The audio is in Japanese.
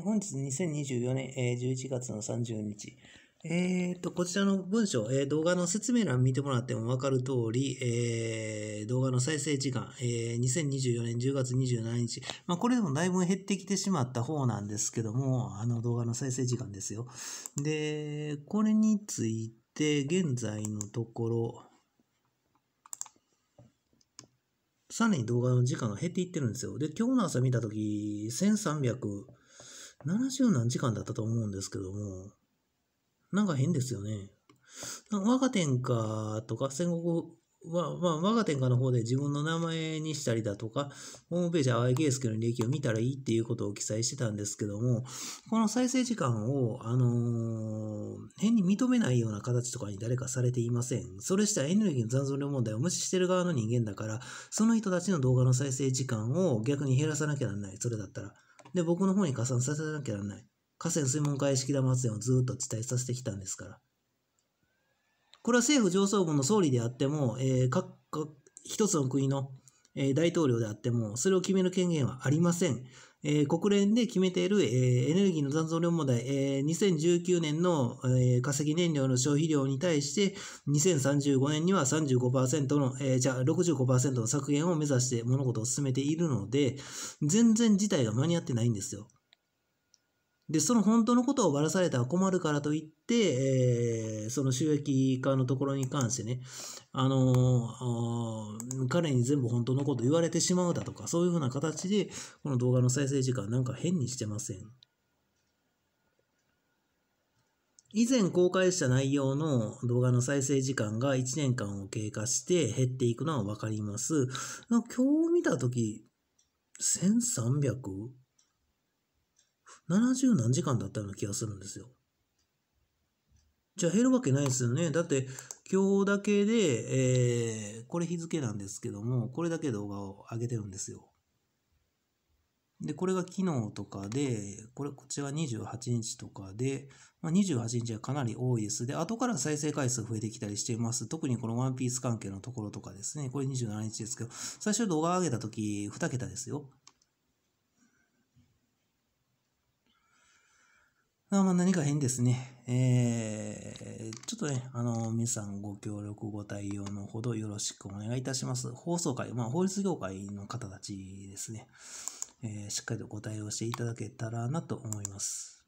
本日2024年、えー、11月の30日。えー、と、こちらの文章、えー、動画の説明欄見てもらってもわかる通り、えー、動画の再生時間、えー、2024年10月27日。まあ、これでもだいぶ減ってきてしまった方なんですけども、あの動画の再生時間ですよ。で、これについて、現在のところ、さらに動画の時間が減っていってるんですよ。で、今日の朝見たとき、1300、70何時間だったと思うんですけども、なんか変ですよね。我が天下とか戦国は、まあ、我が天下の方で自分の名前にしたりだとか、ホームページ、淡井圭介の履歴を見たらいいっていうことを記載してたんですけども、この再生時間を、あのー、変に認めないような形とかに誰かされていません。それしたらエネルギーの残存量問題を無視してる側の人間だから、その人たちの動画の再生時間を逆に減らさなきゃならない。それだったら。で、僕の方に加算させなきゃならない。河川水門会式玉発電をずっと伝えさせてきたんですから。これは政府上層部の総理であっても、えー、各、一つの国の、えー、大統領であっても、それを決める権限はありません。えー、国連で決めている、えー、エネルギーの残存量問題、えー、2019年の、えー、化石燃料の消費量に対して、2035年には35%の、えー、じゃあ65%の削減を目指して物事を進めているので、全然事態が間に合ってないんですよ。で、その本当のことをばらされたら困るからといって、えー、その収益化のところに関してね、あのー、彼に全部本当のこと言われてしまうだとか、そういうふうな形で、この動画の再生時間なんか変にしてません。以前公開した内容の動画の再生時間が1年間を経過して減っていくのはわかります。今日見たとき、1300? 70何時間だったような気がするんですよ。じゃあ減るわけないですよね。だって今日だけで、えー、これ日付なんですけども、これだけ動画を上げてるんですよ。で、これが昨日とかで、これ、こっちは28日とかで、まあ、28日はかなり多いです。で、後から再生回数増えてきたりしています。特にこのワンピース関係のところとかですね、これ27日ですけど、最初動画上げた時2桁ですよ。あまあ何か変ですね。えー、ちょっとね、あの、皆さんご協力、ご対応のほどよろしくお願いいたします。放送会、まあ、法律業界の方たちですね、えー、しっかりとご対応していただけたらなと思います。